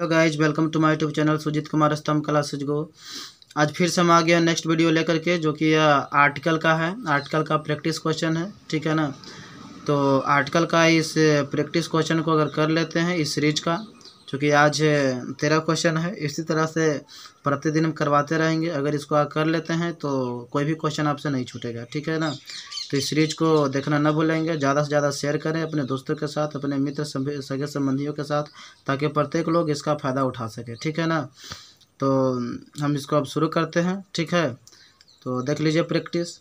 hello guys welcome to my YouTube channel Sujeet Kumar स्तंभ कला सुजगो आज फिर से हम आ गया नेक्स्ट वीडियो लेकर के जो कि यह आर्टिकल का है आर्टिकल का प्रैक्टिस क्वेश्चन है ठीक है ना तो आर्टिकल का इस प्रैक्टिस क्वेश्चन को अगर कर लेते हैं इस सीरीज का चूँकि आज तेरह क्वेश्चन है इसी तरह से प्रतिदिन हम करवाते रहेंगे अगर इसको कर लेते हैं तो कोई भी क्वेश्चन आपसे नहीं छूटेगा ठीक है ना तो इस सीरीज को देखना न भूलेंगे ज़्यादा से ज़्यादा शेयर करें अपने दोस्तों के साथ अपने मित्र सगे संबंधियों के साथ ताकि प्रत्येक लोग इसका फ़ायदा उठा सके ठीक है ना तो हम इसको अब शुरू करते हैं ठीक है तो देख लीजिए प्रैक्टिस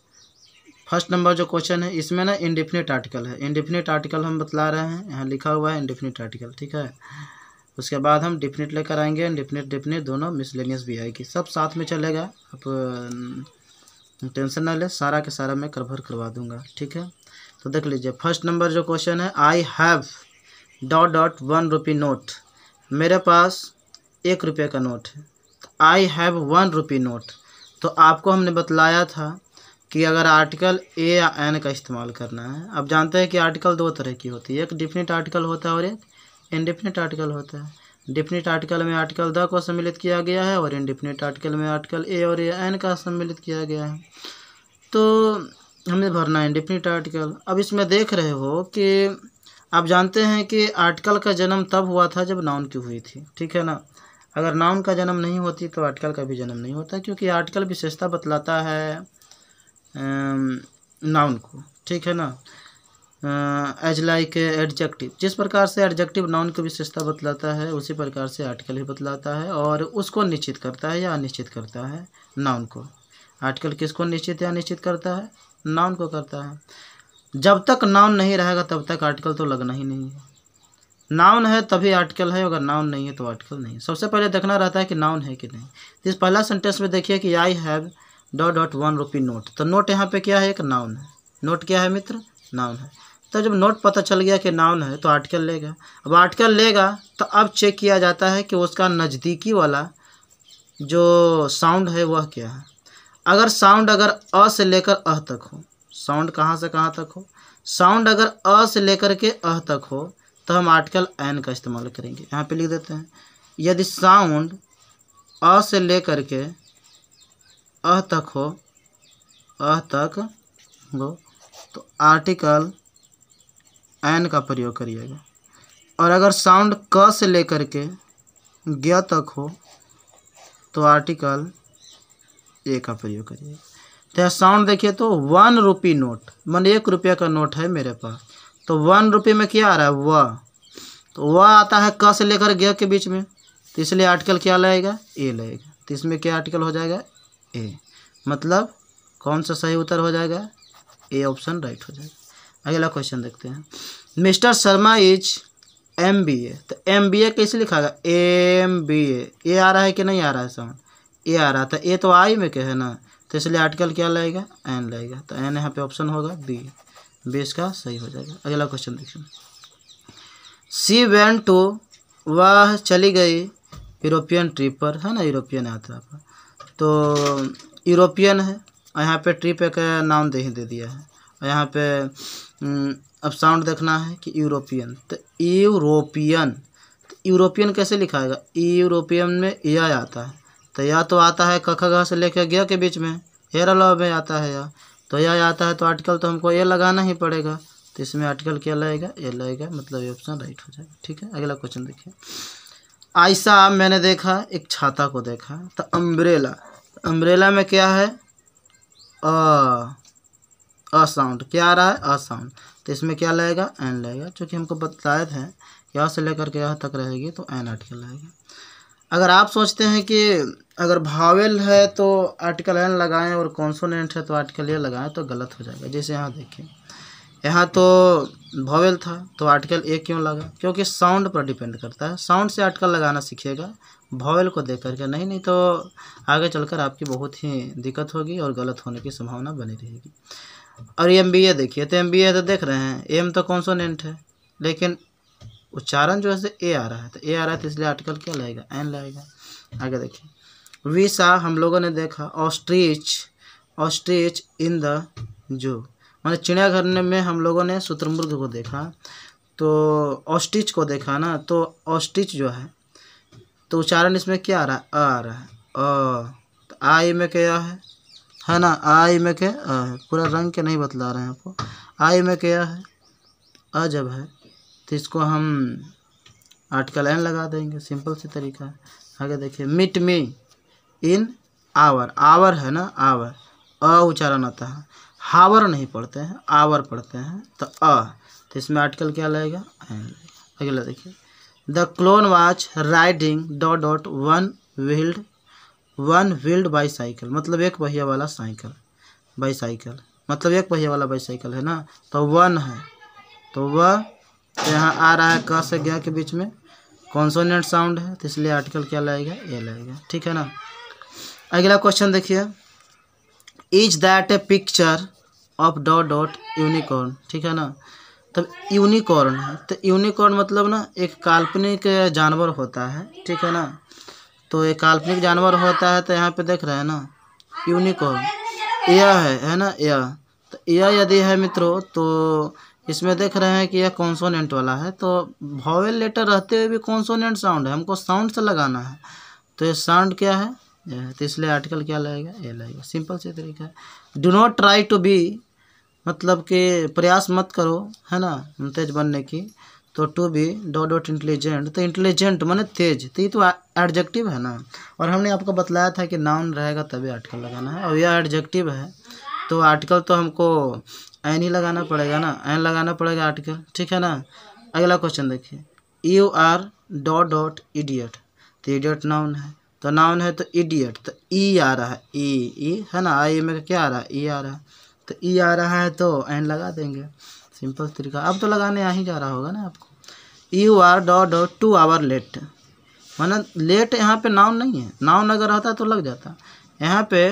फर्स्ट नंबर जो क्वेश्चन है इसमें ना इंडिफिनिट आर्टिकल है इंडिफिनिट आर्टिकल हम बतला रहे हैं यहाँ लिखा हुआ है इंडिफिनिट आर्टिकल ठीक है उसके बाद हम डिफिनिट लेकर आएंगे इंडिफिनिट डिफिनिट दोनों मिसलेनियस भी आएगी सब साथ में चलेगा आप टेंशन ना ले सारा के सारा मैं कवर करवा दूंगा ठीक है तो देख लीजिए फर्स्ट नंबर जो क्वेश्चन है I have dot dot one rupee note मेरे पास एक रुपये का नोट है I have one rupee note तो आपको हमने बतलाया था कि अगर आर्टिकल ए या एन का इस्तेमाल करना है आप जानते हैं कि आर्टिकल दो तरह की होती है एक डिफिनिट आर्टिकल होता है और एक इनडिफिनिट आर्टिकल होता है डिफिनिट आर्टिकल में आर्टिकल द को सम्मिलित किया गया है और इनडिफिनिट आर्टिकल में आर्टिकल ए और ए एन का सम्मिलित किया गया है तो हमें भरना है इनडिफिनिट आर्टिकल अब इसमें देख रहे हो कि आप जानते हैं कि आर्टिकल का जन्म तब हुआ था जब नाउन की हुई थी ठीक है ना अगर नाउन का जन्म नहीं होती तो आर्टिकल का भी जन्म नहीं होता क्योंकि आर्टिकल विशेषता बतलाता है नाउन को ठीक है ना एज लाइक एडजेक्टिव जिस प्रकार से एडजेक्टिव नाउन की विशेषता बतलाता है उसी प्रकार से आर्टिकल भी बतलाता है और उसको निश्चित करता है या अनिश्चित करता है नाउन को आर्टिकल किसको निश्चित या अनिश्चित करता है नाउन को करता है जब तक नाउन नहीं रहेगा तब तक आर्टिकल तो लगना ही नहीं है नाउन है तभी आर्टिकल है अगर नाउन नहीं है तो आर्टिकल नहीं सबसे पहले देखना रहता है कि नाउन है कि नहीं तो इस पहला सेंटेंस में देखिए कि I have dot dot one rupee note तो नोट यहाँ पे क्या है एक नाउन है नोट क्या है मित्र नाउन है तो जब नोट पता चल गया कि नाउन है तो आर्टिकल लेगा अब आर्टिकल लेगा तो अब चेक किया जाता है कि उसका नज़दीकी वाला जो साउंड है वह क्या है अगर साउंड अगर अ से लेकर अह तक हो साउंड कहाँ से कहाँ तक हो साउंड अगर अ से लेकर के अह तक हो तो हम आर्टिकल एन का इस्तेमाल करेंगे यहाँ पे लिख देते हैं यदि साउंड अ से लेकर के अह तक हो अह तक हो तो आर्टिकल एन का प्रयोग करिएगा और अगर साउंड क से लेकर के ग्य तक हो तो आर्टिकल ए का प्रयोग करिएगा तो साउंड देखिए तो वन रुपी नोट मन एक रुपये का नोट है मेरे पास तो वन रुपये में क्या आ रहा है व तो व आता है क से लेकर ग्य के बीच में तो इसलिए आर्टिकल क्या लगेगा ए लगेगा तो इसमें क्या आर्टिकल हो जाएगा ए मतलब कौन सा सही उत्तर हो जाएगा ए ऑप्शन राइट हो जाएगा अगला क्वेश्चन देखते हैं mister Sharma is M B A तो एम बी ए कैसे लिखा गया एम बी ए ए आ रहा है कि नहीं आ रहा है समझ ए आ रहा था ए तो आई तो में क्या है ना तो इसलिए आर्टिकल क्या लाएगा एन लाएगा तो एन यहाँ पे ऑप्शन होगा बी बी इसका सही हो जाएगा अगला क्वेश्चन देखिए सी वैन टू वह चली गई यूरोपियन ट्रिप पर है ना यूरोपियन यात्रा पर तो यूरोपियन है यहाँ पे ट्रिप एक नाम दे ही दे दिया है यहाँ पे हम्म, अब साउंड देखना है कि यूरोपियन तो यूरोपियन तो यूरोपियन कैसे लिखाएगा यूरोपियन में या आता है तो या तो आता है कख घ से लेकर गया के बीच में हेरा अलाव में आता है या तो या आता है तो आर्टिकल तो हमको ये लगाना ही पड़ेगा तो इसमें आर्टिकल क्या लगेगा ये लगेगा मतलब ये ऑप्शन राइट हो जाएगा ठीक है अगला क्वेश्चन देखिए ऐसा मैंने देखा एक छाता को देखा तो अम्ब्रेला अम्ब्रेला में क्या है आ, असाउंड तो क्या आ रहा है असाउंड तो इसमें क्या लगेगा एन लगेगा चूँकि हमको बताया थे यहाँ से लेकर के यहाँ तक रहेगी तो एन आर्टिकल लगेगा अगर आप सोचते हैं कि अगर भावेल है तो आर्टिकल एन लगाएं और कॉन्सोनेंट है तो आर्टिकल ये लगाएं तो गलत हो जाएगा जैसे यहाँ देखिए यहाँ तो भावेल था तो आर्टिकल ए क्यों लगा क्योंकि साउंड पर डिपेंड करता है साउंड से आर्टिकल लगाना सीखिएगा भावेल को देख करके नहीं नहीं तो आगे चलकर आपकी बहुत ही दिक्कत होगी और गलत होने की संभावना बनी रहेगी और एम बी ए देखिए तो एम बी ए तो देख रहे हैं एम तो कॉन्सोनेंट है लेकिन उच्चारण जो है ए आ रहा है तो ए आ रहा है तो इसलिए आर्टिकल क्या लाएगा एन लाएगा आगे देखिए वी सा हम लोगों ने देखा ostrich ostrich in the zoo मैंने चिड़ियाघर में हम लोगों ने शुतुरमुर्ग को देखा तो ऑस्ट्रिच को देखा ना तो ऑस्ट्रिच जो है तो उच्चारण इसमें क्या आ रहा है आ रहा है अ तो आई में क्या है है हाँ ना आई में के आ है पूरा रंग के नहीं बतला रहे हैं आपको आई में क्या है जब है तो इसको हम आठ का लाइन लगा देंगे सिंपल सी तरीका है आगे देखिए मिट मी इन आवर आवर है ना आवर अ उच्चारण आता है हावर नहीं पढ़ते हैं आवर पढ़ते हैं तो अ तो इसमें आर्टिकल क्या लगेगा अगला देखिए the clown was riding dot dot one wheeled one wheeled bicycle मतलब एक पहिया वाला साइकिल बाईसाइकिल मतलब एक पहिया वाला बाईसाइकिल है ना तो वन है तो वह तो यहाँ आ रहा है क से गया के बीच में कॉन्सोनेंट साउंड है तो इसलिए आर्टिकल क्या लाएगा ए लाएगा ठीक है ना अगला क्वेश्चन देखिए is that a picture of dot dot unicorn ठीक है ना तब यूनिकॉर्न है तो यूनिकॉर्न मतलब ना एक काल्पनिक जानवर होता है ठीक है ना तो ये काल्पनिक जानवर होता है तो यहाँ पे देख रहे हैं ना यूनिकॉर्न यह है है ना यह तो यह यदि है मित्रों तो इसमें देख रहे हैं कि यह कॉन्सोनेंट वाला है तो भॉवेल लेटर रहते हुए भी कॉन्सोनेंट साउंड है हमको साउंड से लगाना है तो ये साउंड क्या है यह तो इसलिए आर्टिकल क्या लगेगा ये लगेगा सिंपल से तरीका है do not try to be मतलब कि प्रयास मत करो है ना तेज बनने की तो to be dot dot intelligent तो इंटेलिजेंट माने तेज तो ये तो एडजेक्टिव है ना और हमने आपको बताया था कि नाउन रहेगा तभी आर्टिकल लगाना है और यह एडजेक्टिव है तो आर्टिकल तो हमको एन ही लगाना पड़ेगा ना एन लगाना पड़ेगा आर्टिकल ठीक है ना अगला क्वेश्चन देखिए you are dot dot idiot तो इडियट नाउन है तो नाउन है तो इडियट तो ई e आ रहा है ई e, ई e, है ना आई में क्या आ रहा है ई आ रहा है तो ई आ रहा है तो एन लगा देंगे सिंपल तरीका अब तो लगाने आ ही जा रहा होगा ना आपको you are dot dot two hour late माना लेट यहाँ पे नाउन नहीं है नाउन अगर रहता तो लग जाता यहाँ पे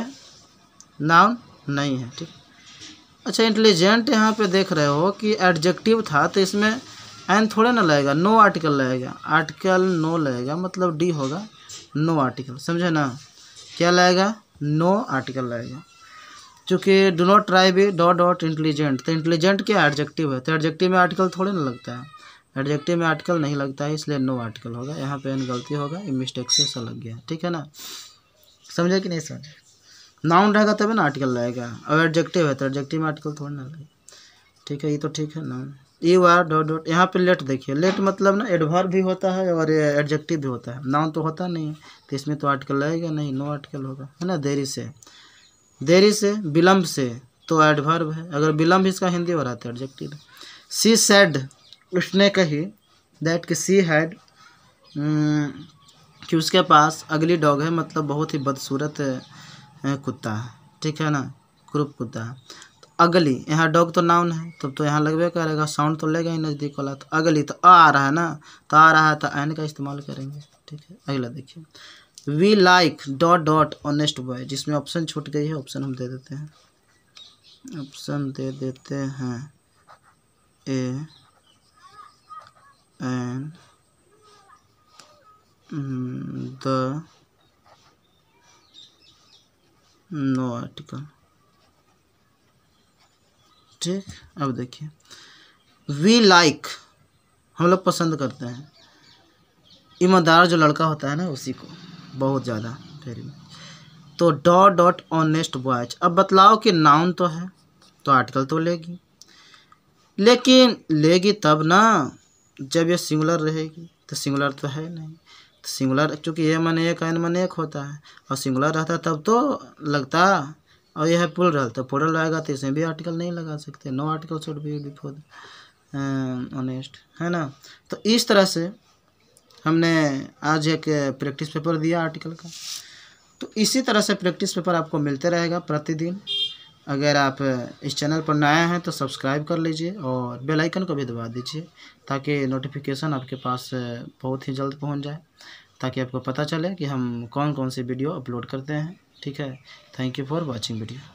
नाउन नहीं है ठीक अच्छा इंटेलिजेंट यहाँ पे देख रहे हो कि एडजेक्टिव था तो इसमें एन थोड़े ना लगेगा नो आर्टिकल लगेगा आर्टिकल नो लगेगा मतलब डी होगा नो आर्टिकल समझे ना क्या लगेगा नो आर्टिकल लगेगा चूँकि do not try be dot dot intelligent तो इंटेलिजेंट क्या एडजेक्टिव है तो एडजेक्टिव में आर्टिकल थोड़े ना लगता है एडजेक्टिव में आर्टिकल नहीं लगता है इसलिए नो आर्टिकल होगा यहाँ पे एन गलती होगा ये मिस्टेक से ऐसा लग गया ठीक है ना समझे कि नहीं समझे नाउन रहेगा तभी ना आर्टिकल लगेगा और एडजेक्टिव है तो एडजेक्टिव में आर्टिकल थोड़ा ना लगेगा ठीक है ये तो ठीक है noun we are dot dot यहाँ पे लेट देखिए लेट मतलब ना एडवर्ब भी होता है और एडजेक्टिव भी होता है नाउन तो होता नहीं है तो इसमें तो आर्टिकल लगेगा नहीं नो आर्टिकल होगा है ना देरी से देरी से विलम्ब से तो एडवर्ब है अगर विलम्ब इसका हिंदी हो रहा था एडजेक्टिव सी सेड उसने कही दैट कि सी हैड हम्म, कि उसके पास अगली डॉग है मतलब बहुत ही बदसूरत कुत्ता है ठीक है ना क्रूप कुत्ता है तो अगली यहाँ डॉग तो नाउन है तब तो यहाँ लगवे करेगा साउंड तो लेगा ही नज़दीक वाला तो अगली तो आ रहा है ना तो आ रहा है तो एन का इस्तेमाल करेंगे ठीक है अगला देखिए we like dot dot honest boy जिसमें ऑप्शन छूट गई है ऑप्शन हम दे देते हैं ऑप्शन दे देते हैं a an hmm, the no article ठीक अब देखिए वी लाइक हम लोग पसंद करते हैं ईमानदार जो लड़का होता है ना उसी को बहुत ज़्यादा वेरी मच तो डॉट डॉट ऑनेस्ट बॉयज अब बतलाओ कि नाउन तो है तो आर्टिकल तो लेगी लेकिन लेगी तब ना जब ये सिंगुलर रहेगी तो सिंगुलर तो है नहीं तो सिंगुलर चूँकि ये मन एक एन मन एक होता है और सिंगुलर रहता तब तो लगता और यह है रहा तो पुलरल रहेगा तो इसमें भी आर्टिकल नहीं लगा सकते no article should be before honest है ना तो इस तरह से हमने आज एक प्रैक्टिस पेपर दिया आर्टिकल का तो इसी तरह से प्रैक्टिस पेपर आपको मिलते रहेगा प्रतिदिन अगर आप इस चैनल पर नए हैं तो सब्सक्राइब कर लीजिए और बेल आइकन को भी दबा दीजिए ताकि नोटिफिकेशन आपके पास बहुत ही जल्द पहुंच जाए ताकि आपको पता चले कि हम कौन कौन सी वीडियो अपलोड करते हैं ठीक है thank you for watching video